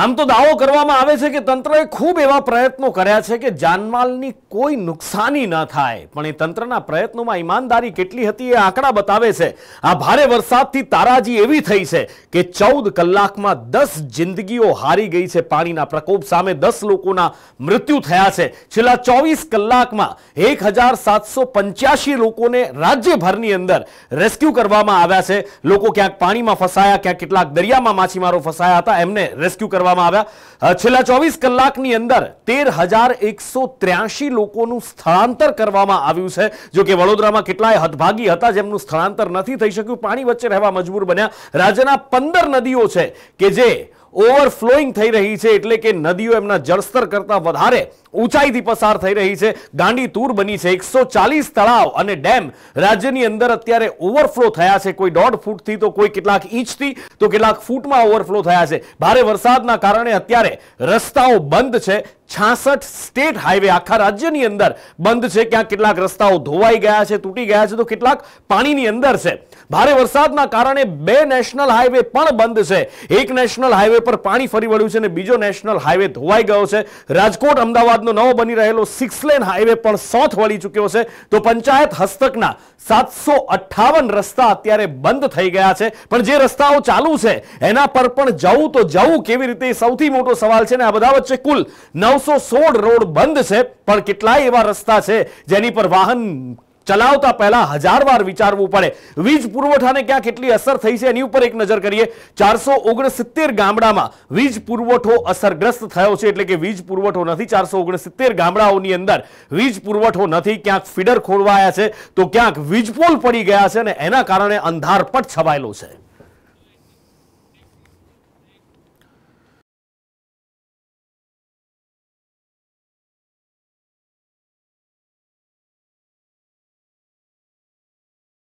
અમ તો દાવો કરવામાં આવે છે કે તંત્રએ ખૂબ એવા પ્રયત્નો કર્યા છે કે જાનમાલની કોઈ નુકસાની ન થાય પણ એ તંત્રના પ્રયત્નોમાં ઈમાનદારી કેટલી હતી એ આંકડા બતાવે છે આ ભારે વરસાદથી તારાજી એવી થઈ છે કે 14 કલાકમાં 10 जिंदગિઓ હારી ગઈ છે પાણીના પ્રકોપ સામે 10 લોકોના મૃત્યુ થયા છે છેલ્લા 24 કલાકમાં 1785 લોકોને રાજ્યભરની અંદર રેસ્ક્યુ કરવામાં આવ્યા છે લોકો ક્યાંક પાણીમાં ફસાયા કે કેટલાક دریاમાં માછીમારો ફસાયા હતા એમને રેસ્ક્યુ આમા આવ્યા છેલા 24 કલાકની અંદર 13183 લોકોને સ્થળાંતર કરવામાં આવ્યું છે જે કે વડોદરામાં કેટલાય હતભાગી હતા જેમનું સ્થળાંતર નથી થઈ શક્યું પાણી વચ્ચે રહેવા મજબૂર બન્યા રાજ્યના 15 નદીઓ છે કે જે ઓવરફ્લોઇંગ થઈ રહી છે એટલે કે નદીઓ એમના જળસ્તર કરતાં વધારે ઊંચાઈ દીપસાર થઈ રહી છે ગાંડી તૂર બની છે 140 તળાવ અને ડેમ રાજ્યની અંદર અત્યારે ઓવરફ્લો થયા છે કોઈ ડોટ ફૂટ થી તો કોઈ કેટલાક ઇંચ થી તો કેટલાક ફૂટ માં ઓવરફ્લો થયા છે ભારે વરસાદના કારણે અત્યારે રસ્તાઓ બંધ છે છાસઠ સ્ટેટ હાઈવે આખા રાજ્યની અંદર બંધ છે ક્યાંક કેટલાક રસ્તાઓ ધોવાઈ ગયા છે તૂટી ગયા છે તો કેટલાક પાણીની અંદર છે ભારે વરસાદના કારણે બે નેશનલ હાઈવે પણ બંધ છે એક નેશનલ હાઈવે પર પાણી ફરી વળ્યું છે અને બીજો નેશનલ હાઈવે ધોવાઈ ગયો છે રાજકોટ અમદાવાદનો નવો બની રહેલો સિક્સ લેન હાઈવે પણ સોથ વળી ચૂક્યો છે તો પંચાયત હસ્તકના સાતસો રસ્તા અત્યારે બંધ થઈ ગયા છે પણ જે રસ્તાઓ ચાલુ છે એના પર પણ જવું તો જવું કેવી રીતે સૌથી મોટો સવાલ છે ને આ બધા વચ્ચે કુલ નવ સો સોડ રોડ બંધ છે પણ કેટલા એવા રસ્તા છે જેની પર વાહન ચલાવતા પહેલા હજાર વાર વિચારવું પડે વીજ પુરવઠાને ક્યાં કેટલી અસર થઈ છે એની ઉપર એક નજર કરીએ 469 ગામડામાં વીજ પુરવઠો અસરગ્રસ્ત થયો છે એટલે કે વીજ પુરવઠો નથી 469 ગામડાઓની અંદર વીજ પુરવઠો નથી ક્યાં ફીડર ખોરવાયા છે તો ક્યાં વીજપુલ પડી ગયા છે ને એના કારણે અંધારપટ છવાયલો છે